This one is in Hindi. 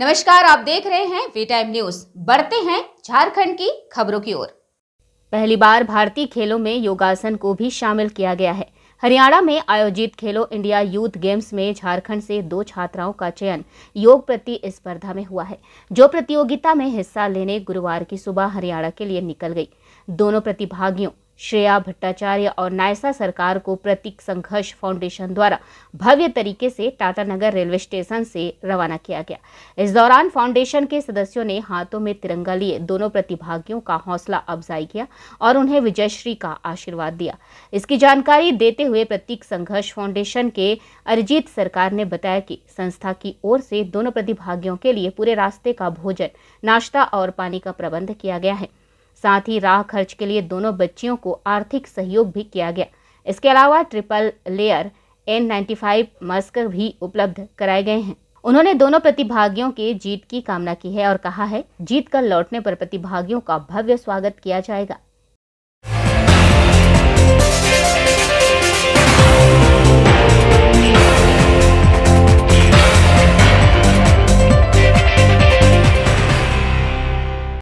नमस्कार आप देख रहे हैं वी टाइम न्यूज बढ़ते हैं झारखंड की खबरों की ओर पहली बार भारतीय खेलों में योगासन को भी शामिल किया गया है हरियाणा में आयोजित खेलो इंडिया यूथ गेम्स में झारखंड से दो छात्राओं का चयन योग प्रति स्पर्धा में हुआ है जो प्रतियोगिता में हिस्सा लेने गुरुवार की सुबह हरियाणा के लिए निकल गई दोनों प्रतिभागियों श्रेया भट्टाचार्य और नायसा सरकार को प्रतीक संघर्ष फाउंडेशन द्वारा भव्य तरीके से टाटानगर रेलवे स्टेशन से रवाना किया गया इस दौरान फाउंडेशन के सदस्यों ने हाथों में तिरंगा लिए दोनों प्रतिभागियों का हौसला अफजाई किया और उन्हें विजयश्री का आशीर्वाद दिया इसकी जानकारी देते हुए प्रतीक संघर्ष फाउंडेशन के अरिजीत सरकार ने बताया कि संस्था की ओर से दोनों प्रतिभागियों के लिए पूरे रास्ते का भोजन नाश्ता और पानी का प्रबंध किया गया है साथ ही राह खर्च के लिए दोनों बच्चियों को आर्थिक सहयोग भी किया गया इसके अलावा triple layer N ninety five mask भी उपलब्ध कराए गए हैं उन्होंने दोनों प्रतिभागियों के जीत की कामना की है और कहा है जीत कर लौटने पर प्रतिभागियों का भव्य स्वागत किया जाएगा